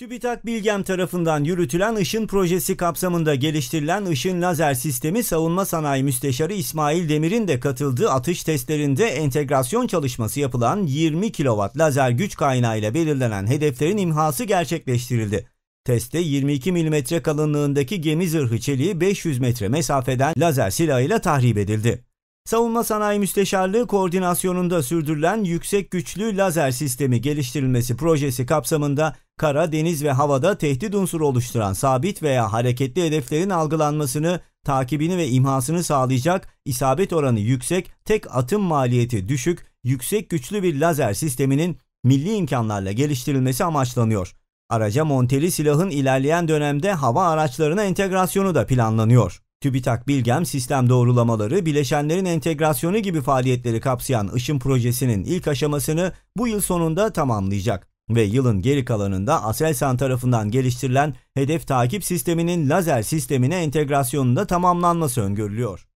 TÜBİTAK Bilgem tarafından yürütülen Işın projesi kapsamında geliştirilen Işın Lazer Sistemi Savunma Sanayi Müsteşarı İsmail Demir'in de katıldığı atış testlerinde entegrasyon çalışması yapılan 20 kW lazer güç kaynağı ile belirlenen hedeflerin imhası gerçekleştirildi. Testte 22 mm kalınlığındaki gemi zırhı çeliği 500 metre mesafeden lazer silahıyla tahrip edildi. Savunma Sanayi Müsteşarlığı koordinasyonunda sürdürülen yüksek güçlü lazer sistemi geliştirilmesi projesi kapsamında kara, deniz ve havada tehdit unsuru oluşturan sabit veya hareketli hedeflerin algılanmasını, takibini ve imhasını sağlayacak isabet oranı yüksek, tek atım maliyeti düşük, yüksek güçlü bir lazer sisteminin milli imkanlarla geliştirilmesi amaçlanıyor. Araca monteli silahın ilerleyen dönemde hava araçlarına entegrasyonu da planlanıyor. TÜBİTAK Bilgem sistem doğrulamaları, bileşenlerin entegrasyonu gibi faaliyetleri kapsayan Işın projesinin ilk aşamasını bu yıl sonunda tamamlayacak ve yılın geri kalanında Aselsan tarafından geliştirilen hedef takip sisteminin lazer sistemine entegrasyonunda tamamlanması öngörülüyor.